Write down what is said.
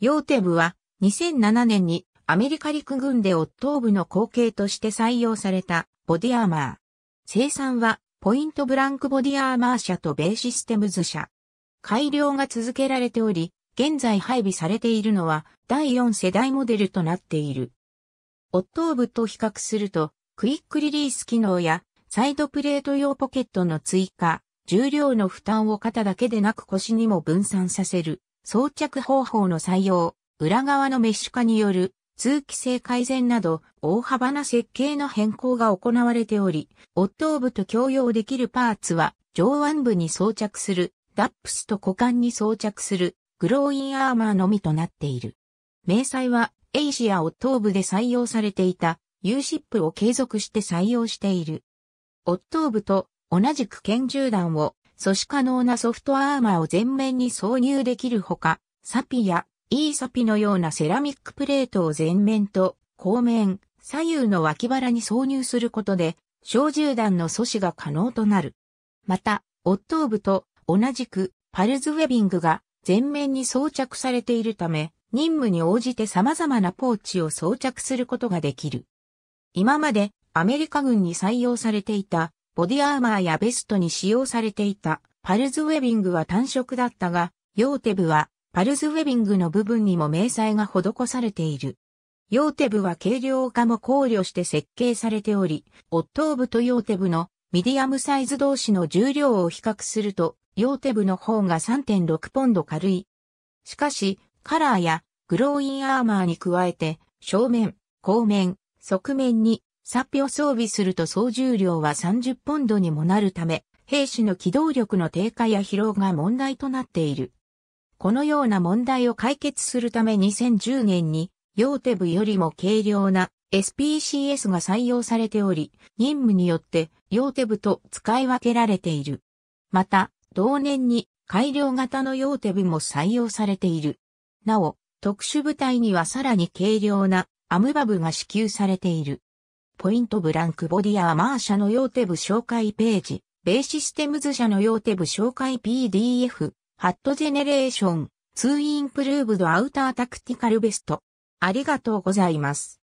ヨーテブは2007年にアメリカ陸軍でオットーブの後継として採用されたボディアーマー。生産はポイントブランクボディアーマー社とベーシステムズ社。改良が続けられており、現在配備されているのは第4世代モデルとなっている。オットーブと比較すると、クイックリリース機能やサイドプレート用ポケットの追加、重量の負担を肩だけでなく腰にも分散させる装着方法の採用、裏側のメッシュ化による通気性改善など大幅な設計の変更が行われており、オットー部と共用できるパーツは上腕部に装着する、ダップスと股間に装着するグローインアーマーのみとなっている。明細はエイシアオットー部で採用されていた U シップを継続して採用している。オットー部と同じく拳銃弾を阻止可能なソフトアーマーを全面に挿入できるほか、サピや E サピのようなセラミックプレートを前面と後面、左右の脇腹に挿入することで、小銃弾の阻止が可能となる。また、オットーブと同じくパルズウェビングが前面に装着されているため、任務に応じて様々なポーチを装着することができる。今までアメリカ軍に採用されていたボディアーマーやベストに使用されていたパルズウェビングは単色だったが、ヨーテブはパルズウェビングの部分にも明細が施されている。ヨーテブは軽量化も考慮して設計されており、オットーブとヨーテブのミディアムサイズ同士の重量を比較すると、ヨーテブの方が3.6ポンド軽い。しかし、カラーやグローインアーマーに加えて、正面、後面、側面にサピを装備すると総重量は30ポンドにもなるため、兵士の機動力の低下や疲労が問題となっている。このような問題を解決するため2010年に、ヨーテブよりも軽量な SPCS が採用されており、任務によってヨーテブと使い分けられている。また、同年に改良型のヨーテブも採用されている。なお、特殊部隊にはさらに軽量なアムバブが支給されている。ポイントブランクボディアーマー社の用手部紹介ページ、ベーシステムズ社の用手部紹介 PDF、ハットジェネレーション、2インプルーブドアウタータクティカルベスト。ありがとうございます。